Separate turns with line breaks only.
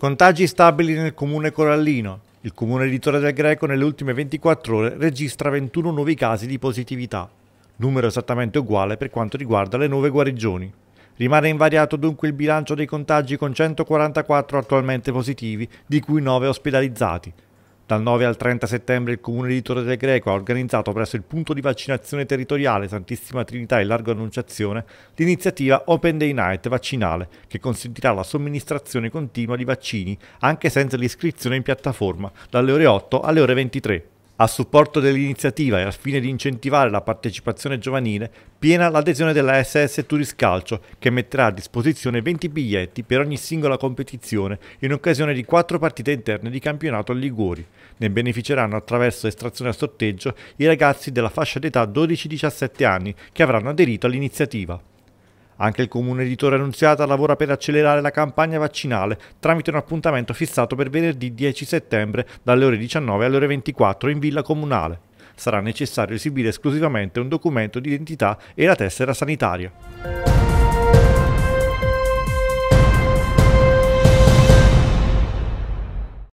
Contagi stabili nel comune Corallino. Il comune di Torre del Greco nelle ultime 24 ore registra 21 nuovi casi di positività, numero esattamente uguale per quanto riguarda le nuove guarigioni. Rimane invariato dunque il bilancio dei contagi con 144 attualmente positivi, di cui 9 ospedalizzati, dal 9 al 30 settembre il comune di Torre del Greco ha organizzato presso il punto di vaccinazione territoriale Santissima Trinità e Largo Annunciazione l'iniziativa Open Day Night vaccinale che consentirà la somministrazione continua di vaccini anche senza l'iscrizione in piattaforma dalle ore 8 alle ore 23 a supporto dell'iniziativa e al fine di incentivare la partecipazione giovanile, piena l'adesione della SS Turis Calcio, che metterà a disposizione 20 biglietti per ogni singola competizione in occasione di quattro partite interne di campionato a Liguori. Ne beneficeranno attraverso estrazione a sorteggio i ragazzi della fascia d'età 12-17 anni che avranno aderito all'iniziativa. Anche il comune di Torre Annunziata lavora per accelerare la campagna vaccinale tramite un appuntamento fissato per venerdì 10 settembre dalle ore 19 alle ore 24 in villa comunale. Sarà necessario esibire esclusivamente un documento di identità e la tessera sanitaria.